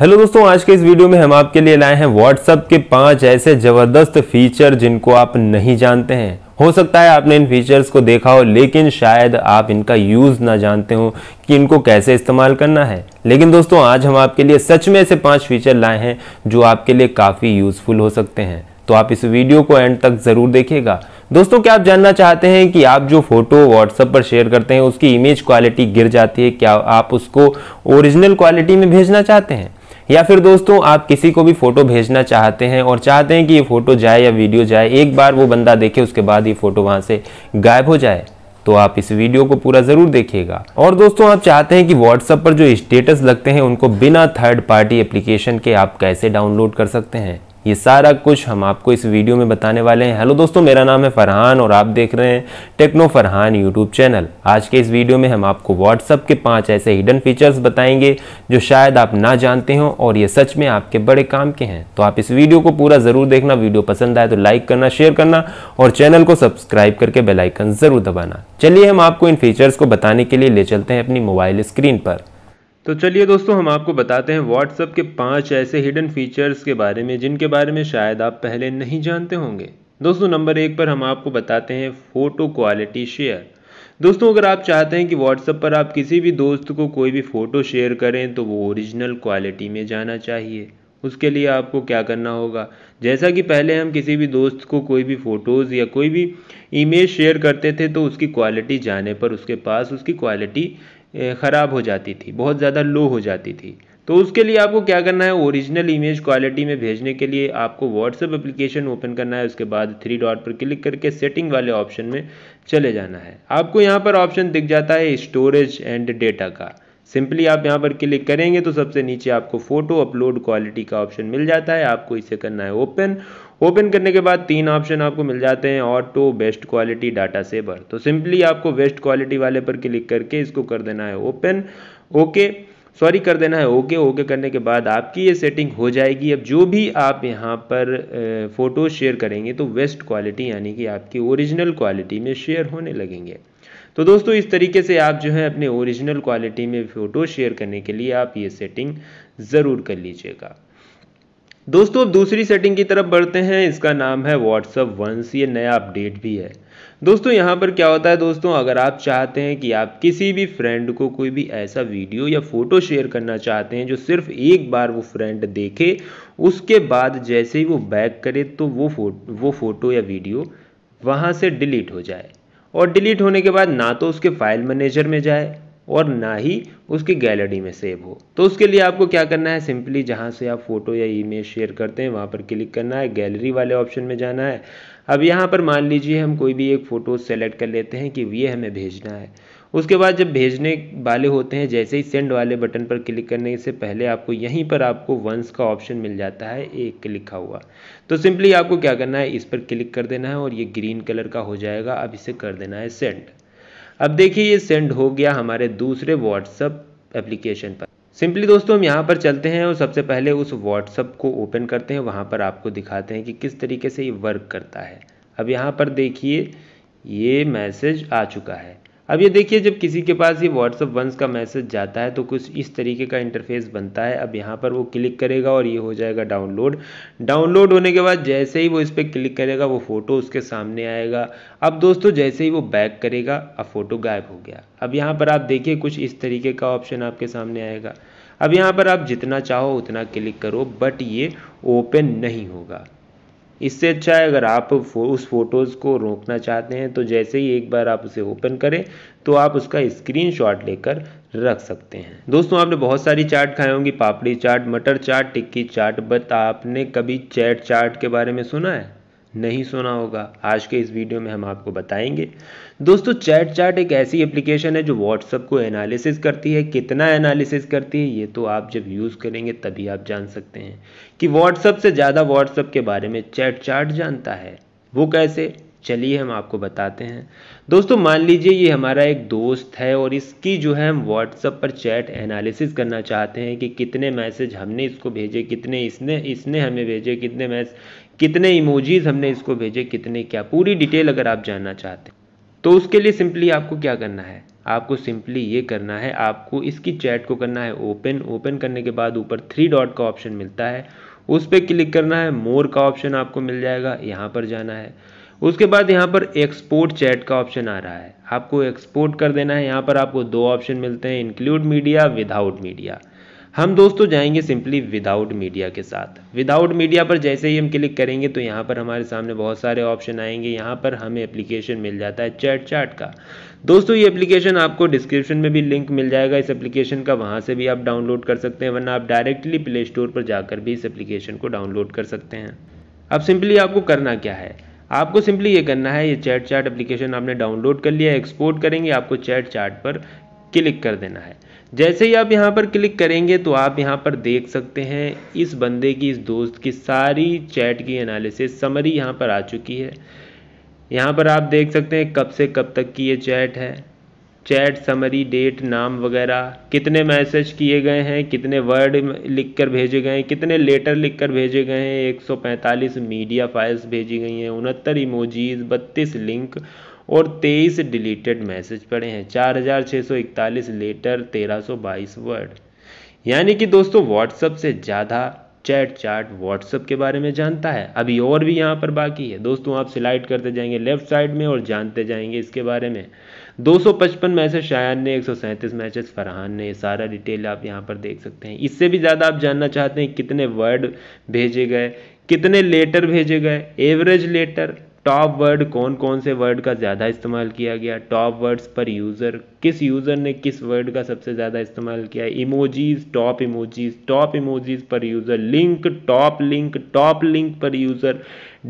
hello दोस्तों आज के इस वीडियो में हम आपके लिए लाए हैं व्हाट्सएप के पांच ऐसे जबरदस्त फीचर जिनको आप नहीं जानते हैं हो सकता है आपने इन फीचर्स को देखा हो लेकिन शायद आप इनका यूज़ ना जानते हो कि इनको कैसे इस्तेमाल करना है लेकिन दोस्तों आज हम आपके लिए सच में ऐसे पाँच फीचर लाए हैं जो आपके लिए काफ़ी यूज़फुल हो सकते हैं तो आप इस वीडियो को एंड तक ज़रूर देखिएगा दोस्तों क्या आप जानना चाहते हैं कि आप जो फोटो व्हाट्सएप पर शेयर करते हैं उसकी इमेज क्वालिटी गिर जाती है क्या आप उसको ओरिजिनल क्वालिटी में भेजना चाहते हैं या फिर दोस्तों आप किसी को भी फ़ोटो भेजना चाहते हैं और चाहते हैं कि ये फ़ोटो जाए या वीडियो जाए एक बार वो बंदा देखे उसके बाद ये फ़ोटो वहाँ से गायब हो जाए तो आप इस वीडियो को पूरा ज़रूर देखिएगा और दोस्तों आप चाहते हैं कि व्हाट्सअप पर जो स्टेटस लगते हैं उनको बिना थर्ड पार्टी एप्लीकेशन के आप कैसे डाउनलोड कर सकते हैं ये सारा कुछ हम आपको इस वीडियो में बताने वाले हैं हेलो दोस्तों मेरा नाम है फरहान और आप देख रहे हैं टेक्नो फरहान यूट्यूब चैनल आज के इस वीडियो में हम आपको व्हाट्सअप के पाँच ऐसे हिडन फीचर्स बताएंगे जो शायद आप ना जानते हों और ये सच में आपके बड़े काम के हैं तो आप इस वीडियो को पूरा ज़रूर देखना वीडियो पसंद आए तो लाइक करना शेयर करना और चैनल को सब्सक्राइब करके बेलाइकन ज़रूर दबाना चलिए हम आपको इन फीचर्स को बताने के लिए ले चलते हैं अपनी मोबाइल स्क्रीन पर तो चलिए दोस्तों हम आपको बताते हैं व्हाट्सएप के पांच ऐसे हिडन फीचर्स के बारे में जिनके बारे में शायद आप पहले नहीं जानते होंगे दोस्तों नंबर एक पर हम आपको बताते हैं फ़ोटो क्वालिटी शेयर दोस्तों अगर आप चाहते हैं कि व्हाट्सएप पर आप किसी भी दोस्त को कोई भी फ़ोटो शेयर करें तो वो ओरिजिनल क्वालिटी में जाना चाहिए उसके लिए आपको क्या करना होगा जैसा कि पहले हम किसी भी दोस्त को कोई भी फ़ोटोज़ या कोई भी इमेज शेयर करते थे तो उसकी क्वालिटी जाने पर उसके पास उसकी क्वालिटी ख़राब हो जाती थी बहुत ज़्यादा लो हो जाती थी तो उसके लिए आपको क्या करना है ओरिजिनल इमेज क्वालिटी में भेजने के लिए आपको व्हाट्सएप एप्लीकेशन ओपन करना है उसके बाद थ्री डॉट पर क्लिक करके सेटिंग वाले ऑप्शन में चले जाना है आपको यहाँ पर ऑप्शन दिख जाता है स्टोरेज एंड डेटा का सिंपली आप यहाँ पर क्लिक करेंगे तो सबसे नीचे आपको फ़ोटो अपलोड क्वालिटी का ऑप्शन मिल जाता है आपको इसे करना है ओपन ओपन करने के बाद तीन ऑप्शन आपको मिल जाते हैं auto best quality data saver तो सिंपली आपको बेस्ट क्वालिटी वाले पर क्लिक करके इसको कर देना है ओपन ओके सॉरी कर देना है ओके ओके करने के बाद आपकी ये सेटिंग हो जाएगी अब जो भी आप यहाँ पर फ़ोटो शेयर करेंगे तो वेस्ट क्वालिटी यानी कि आपकी ओरिजिनल क्वालिटी में शेयर होने लगेंगे तो दोस्तों इस तरीके से आप जो है अपने ओरिजिनल क्वालिटी में फ़ोटो शेयर करने के लिए आप ये सेटिंग ज़रूर कर लीजिएगा दोस्तों अब दूसरी सेटिंग की तरफ बढ़ते हैं इसका नाम है व्हाट्सअप वंस ये नया अपडेट भी है दोस्तों यहाँ पर क्या होता है दोस्तों अगर आप चाहते हैं कि आप किसी भी फ्रेंड को कोई भी ऐसा वीडियो या फोटो शेयर करना चाहते हैं जो सिर्फ एक बार वो फ्रेंड देखे उसके बाद जैसे ही वो बैक करे तो वो फोटो वो फोटो या वीडियो वहाँ से डिलीट हो जाए और डिलीट होने के बाद ना तो उसके फाइल मैनेजर में जाए और ना ही उसकी गैलरी में सेव हो तो उसके लिए आपको क्या करना है सिंपली जहाँ से आप फ़ोटो या ईमेज शेयर करते हैं वहाँ पर क्लिक करना है गैलरी वाले ऑप्शन में जाना है अब यहाँ पर मान लीजिए हम कोई भी एक फ़ोटो सेलेक्ट कर लेते हैं कि ये हमें भेजना है उसके बाद जब भेजने वाले होते हैं जैसे ही सेंड वाले बटन पर क्लिक करने से पहले आपको यहीं पर आपको वंस का ऑप्शन मिल जाता है एक लिखा हुआ तो सिंपली आपको क्या करना है इस पर क्लिक कर देना है और ये ग्रीन कलर का हो जाएगा अब इसे कर देना है सेंड अब देखिए ये सेंड हो गया हमारे दूसरे व्हाट्सअप एप्लीकेशन पर सिंपली दोस्तों हम यहाँ पर चलते हैं और सबसे पहले उस व्हाट्सअप को ओपन करते हैं वहाँ पर आपको दिखाते हैं कि किस तरीके से ये वर्क करता है अब यहाँ पर देखिए ये मैसेज आ चुका है अब ये देखिए जब किसी के पास ये व्हाट्सअप वंस का मैसेज जाता है तो कुछ इस तरीके का इंटरफेस बनता है अब यहाँ पर वो क्लिक करेगा और ये हो जाएगा डाउनलोड डाउनलोड होने के बाद जैसे ही वो इस पर क्लिक करेगा वो फ़ोटो उसके सामने आएगा अब दोस्तों जैसे ही वो बैक करेगा अब फ़ोटो गायब हो गया अब यहाँ पर आप देखिए कुछ इस तरीके का ऑप्शन आपके सामने आएगा अब यहाँ पर आप जितना चाहो उतना क्लिक करो बट ये ओपन नहीं होगा इससे अच्छा है अगर आप फो, उस फ़ोटोज़ को रोकना चाहते हैं तो जैसे ही एक बार आप उसे ओपन करें तो आप उसका स्क्रीनशॉट लेकर रख सकते हैं दोस्तों आपने बहुत सारी चाट खाए होंगी पापड़ी चाट मटर चाट टिक्की चाट बट आपने कभी चैट चाट के बारे में सुना है नहीं सुना होगा आज के इस वीडियो में हम आपको बताएंगे दोस्तों चैट चैट एक ऐसी एप्लीकेशन है जो व्हाट्सअप को एनालिसिस करती है कितना एनालिसिस करती है ये तो आप जब यूज़ करेंगे तभी आप जान सकते हैं कि व्हाट्सअप से ज़्यादा व्हाट्सअप के बारे में चैट चैट जानता है वो कैसे चलिए हम आपको बताते हैं दोस्तों मान लीजिए ये हमारा एक दोस्त है और इसकी जो है हम व्हाट्सअप पर चैट एनालिसिस करना चाहते हैं कि कितने मैसेज हमने इसको भेजे कितने इसने इसने हमें भेजे कितने मैसेज कितने इमोजीज हमने इसको भेजे कितने क्या पूरी डिटेल अगर आप जानना चाहते हैं तो उसके लिए सिंपली आपको क्या करना है आपको सिंपली ये करना है आपको इसकी चैट को करना है ओपन ओपन करने के बाद ऊपर थ्री डॉट का ऑप्शन मिलता है उस पर क्लिक करना है मोर का ऑप्शन आपको मिल जाएगा यहाँ पर जाना है उसके बाद यहाँ पर एक्सपोर्ट चैट का ऑप्शन आ रहा है आपको एक्सपोर्ट कर देना है यहाँ पर आपको दो ऑप्शन मिलते हैं इंक्लूड मीडिया विदाउट मीडिया हम दोस्तों जाएंगे सिंपली विदाउट मीडिया के साथ विदाउट मीडिया पर जैसे ही हम क्लिक करेंगे तो यहाँ पर हमारे सामने बहुत सारे ऑप्शन आएंगे यहाँ पर हमें एप्लीकेशन मिल जाता है चैट चार्ट का दोस्तों ये एप्लीकेशन आपको डिस्क्रिप्शन में भी लिंक मिल जाएगा इस एप्लीकेशन का वहाँ से भी आप डाउनलोड कर सकते हैं वरना आप डायरेक्टली प्ले स्टोर पर जाकर भी इस एप्लीकेशन को डाउनलोड कर सकते हैं अब सिंपली आपको करना क्या है आपको सिंपली ये करना है ये चैट चार्ट एप्लीकेशन आपने डाउनलोड कर लिया एक्सपोर्ट करेंगे आपको चैट चार्ट पर क्लिक कर देना है जैसे ही आप यहाँ पर क्लिक करेंगे तो आप यहाँ पर देख सकते हैं इस बंदे की इस दोस्त की सारी चैट की एनालिसिस समरी यहाँ पर आ चुकी है यहाँ पर आप देख सकते हैं कब से कब तक की ये चैट है चैट समरी डेट नाम वगैरह कितने मैसेज किए गए हैं कितने वर्ड लिख कर भेजे गए हैं कितने लेटर लिख कर भेजे गए हैं 145 मीडिया फाइल्स भेजी गई हैं उनहत्तर इमोजीज बत्तीस लिंक और 23 डिलीटेड मैसेज पड़े हैं 4641 लेटर 1322 वर्ड यानी कि दोस्तों व्हाट्सअप से ज़्यादा चैट चार्ट व्हाट्सअप के बारे में जानता है अभी और भी यहाँ पर बाकी है दोस्तों आप सिलाइड करते जाएंगे लेफ्ट साइड में और जानते जाएंगे इसके बारे में 255 मैसेज शायान ने एक मैसेज फरहान ने सारा डिटेल आप यहाँ पर देख सकते हैं इससे भी ज़्यादा आप जानना चाहते हैं कितने वर्ड भेजे गए कितने लेटर भेजे गए एवरेज लेटर टॉप वर्ड कौन कौन से वर्ड का ज़्यादा इस्तेमाल किया गया टॉप वर्ड्स पर यूज़र किस यूज़र ने किस वर्ड का सबसे ज़्यादा इस्तेमाल किया emojis top emojis top emojis पर user link top link top link पर user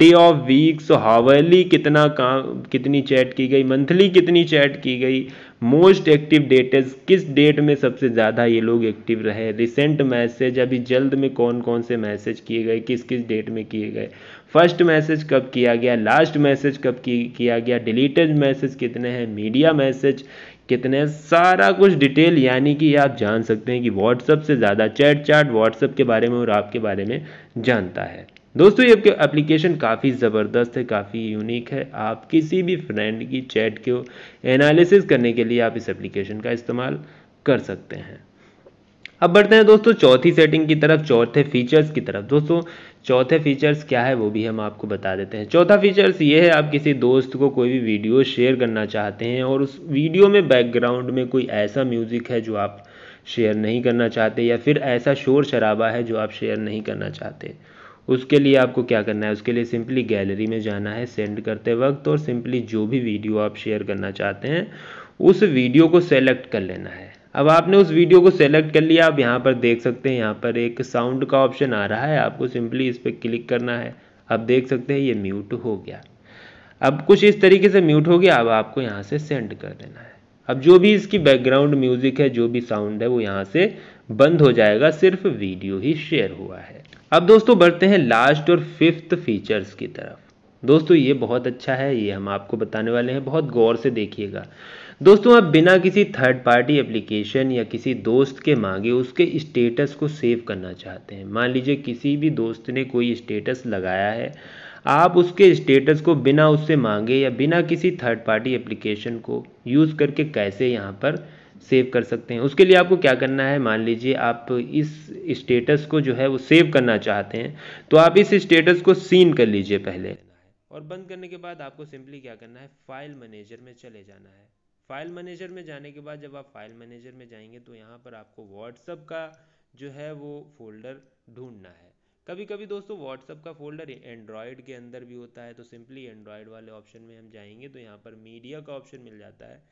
day of weeks hourly कितना काम कितनी चैट की गई मंथली कितनी चैट की गई मोस्ट एक्टिव डेटेज किस डेट में सबसे ज़्यादा ये लोग एक्टिव रहे रिसेंट मैसेज अभी जल्द में कौन कौन से मैसेज किए गए किस किस डेट में किए गए फर्स्ट मैसेज कब किया गया लास्ट मैसेज कब की, किया गया डिलीटेड मैसेज कितने हैं मीडिया मैसेज कितने सारा कुछ डिटेल यानी कि आप जान सकते हैं कि व्हाट्सअप से ज़्यादा चैट चैट व्हाट्सअप के बारे में और आपके बारे में जानता है दोस्तों ये एप्लीकेशन काफ़ी ज़बरदस्त है काफ़ी यूनिक है आप किसी भी फ्रेंड की चैट को एनालिसिस करने के लिए आप इस एप्लीकेशन का इस्तेमाल कर सकते हैं अब बढ़ते हैं दोस्तों चौथी सेटिंग की तरफ चौथे फीचर्स की तरफ दोस्तों चौथे फीचर्स क्या है वो भी हम आपको बता देते हैं चौथा फीचर्स ये है आप किसी दोस्त को कोई भी वीडियो शेयर करना चाहते हैं और उस वीडियो में बैकग्राउंड में कोई ऐसा म्यूज़िक है जो आप शेयर नहीं करना चाहते या फिर ऐसा शोर शराबा है जो आप शेयर नहीं करना चाहते उसके लिए आपको क्या करना है उसके लिए सिंपली गैलरी में जाना है सेंड करते वक्त और सिंपली जो भी वीडियो आप शेयर करना चाहते हैं उस वीडियो को सेलेक्ट कर लेना है अब आपने उस वीडियो को सेलेक्ट कर लिया आप यहाँ पर देख सकते हैं यहाँ पर एक साउंड का ऑप्शन आ रहा है आपको सिंपली इस पर क्लिक करना है आप देख सकते हैं ये म्यूट हो गया अब कुछ इस तरीके से म्यूट हो गया अब आपको यहाँ से सेंड कर देना है अब जो भी इसकी बैकग्राउंड म्यूजिक है जो भी साउंड है वो यहाँ से बंद हो जाएगा सिर्फ वीडियो ही शेयर हुआ है अब दोस्तों बढ़ते हैं लास्ट और फिफ्थ फीचर्स की तरफ दोस्तों ये बहुत अच्छा है ये हम आपको बताने वाले हैं बहुत गौर से देखिएगा दोस्तों आप बिना किसी थर्ड पार्टी एप्लीकेशन या किसी दोस्त के मांगे उसके स्टेटस को सेव करना चाहते हैं मान लीजिए किसी भी दोस्त ने कोई स्टेटस लगाया है आप उसके स्टेटस को बिना उससे मांगे या बिना किसी थर्ड पार्टी एप्लीकेशन को यूज़ करके कैसे यहाँ पर सेव कर सकते हैं उसके लिए आपको क्या करना है मान लीजिए आप इस स्टेटस को जो है वो सेव करना चाहते हैं तो आप इस स्टेटस को सीन कर लीजिए पहले और बंद करने के बाद आपको सिंपली क्या करना है फाइल मैनेजर में चले जाना है फाइल मैनेजर में जाने के बाद जब आप फाइल मैनेजर में जाएंगे तो यहाँ पर आपको व्हाट्सअप का जो है वो फोल्डर ढूंढना है कभी कभी दोस्तों व्हाट्सअप का फोल्डर एंड्रॉयड के अंदर भी होता है तो सिंपली एंड्रॉयड वाले ऑप्शन में हम जाएंगे तो यहाँ पर मीडिया का ऑप्शन मिल जाता है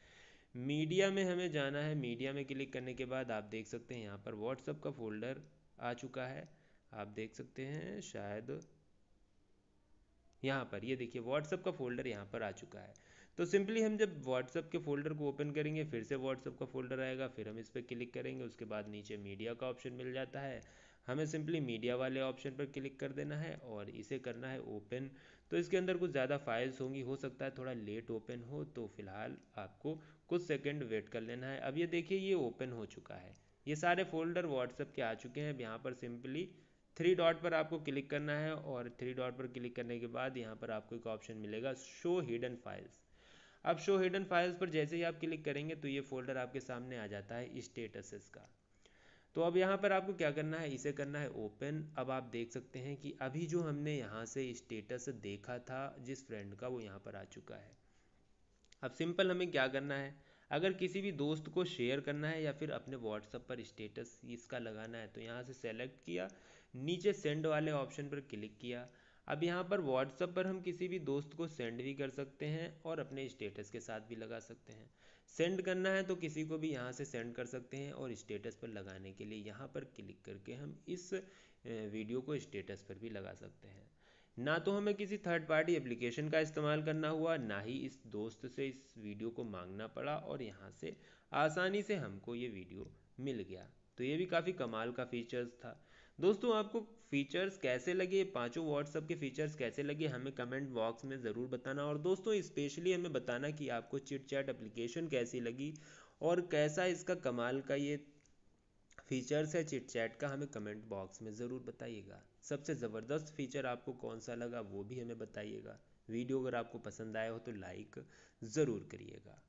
मीडिया में हमें जाना है मीडिया में क्लिक करने के बाद आप देख सकते हैं यहाँ पर व्हाट्सअप का फोल्डर आ चुका है आप देख सकते हैं शायद यहाँ पर ये देखिए व्हाट्सअप का फोल्डर यहाँ पर आ चुका है तो सिंपली हम जब व्हाट्सअप के फोल्डर को ओपन करेंगे फिर से व्हाट्सअप का फोल्डर आएगा फिर हम इस पर क्लिक करेंगे उसके बाद नीचे मीडिया का ऑप्शन मिल जाता है हमें सिंपली मीडिया वाले ऑप्शन पर क्लिक कर देना है और इसे करना है ओपन तो इसके अंदर कुछ ज़्यादा फाइल्स होंगी हो सकता है थोड़ा लेट ओपन हो तो फिलहाल आपको कुछ सेकेंड वेट कर लेना है अब ये देखिए ये ओपन हो चुका है ये सारे फोल्डर व्हाट्सएप के आ चुके हैं अब यहाँ पर सिंपली थ्री डॉट पर आपको क्लिक करना है और थ्री डॉट पर क्लिक करने के बाद यहाँ पर आपको एक ऑप्शन मिलेगा शो हिडन फाइल्स अब शो हिडन फाइल्स पर जैसे ही आप क्लिक करेंगे तो ये फोल्डर आपके सामने आ जाता है स्टेटसेस का तो अब यहाँ पर आपको क्या करना है इसे करना है ओपन अब आप देख सकते हैं कि अभी जो हमने यहाँ से स्टेटस देखा था जिस फ्रेंड का वो यहाँ पर आ चुका है अब सिंपल हमें क्या करना है अगर किसी भी दोस्त को शेयर करना है या फिर अपने व्हाट्सअप पर स्टेटस इसका लगाना है तो यहाँ से सेलेक्ट किया नीचे सेंड वाले ऑप्शन पर क्लिक किया अब यहाँ पर व्हाट्सअप पर हम किसी भी दोस्त को सेंड भी कर सकते हैं और अपने स्टेटस के साथ भी लगा सकते हैं सेंड करना है तो किसी को भी यहाँ से सेंड कर सकते हैं और स्टेटस पर लगाने के लिए यहाँ पर क्लिक करके हम इस वीडियो को स्टेटस पर भी लगा सकते हैं ना तो हमें किसी थर्ड पार्टी एप्लीकेशन का इस्तेमाल करना हुआ ना ही इस दोस्त से इस वीडियो को मांगना पड़ा और यहाँ से आसानी से हमको ये वीडियो मिल गया तो ये भी काफ़ी कमाल का फीचर्स था दोस्तों आपको फीचर्स कैसे लगे पांचों व्हाट्सअप के फीचर्स कैसे लगे हमें कमेंट बॉक्स में ज़रूर बताना और दोस्तों स्पेशली हमें बताना कि आपको चिट चैट एप्लीकेशन कैसी लगी और कैसा इसका कमाल का ये फीचर्स है चिट चैट का हमें कमेंट बॉक्स में ज़रूर बताइएगा सबसे ज़बरदस्त फीचर आपको कौन सा लगा वो भी हमें बताइएगा वीडियो अगर आपको पसंद आया हो तो लाइक ज़रूर करिएगा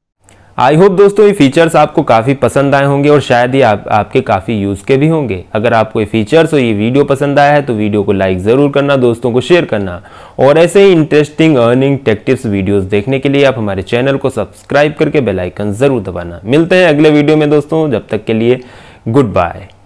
आई होप दोस्तों ये फीचर्स आपको काफ़ी पसंद आए होंगे और शायद ये आप, आपके काफ़ी यूज़ के भी होंगे अगर आपको ये फीचर्स और ये वीडियो पसंद आया है तो वीडियो को लाइक ज़रूर करना दोस्तों को शेयर करना और ऐसे ही इंटरेस्टिंग अर्निंग टेक्टिव्स वीडियोस देखने के लिए आप हमारे चैनल को सब्सक्राइब करके बेलाइकन ज़रूर दबाना मिलते हैं अगले वीडियो में दोस्तों जब तक के लिए गुड बाय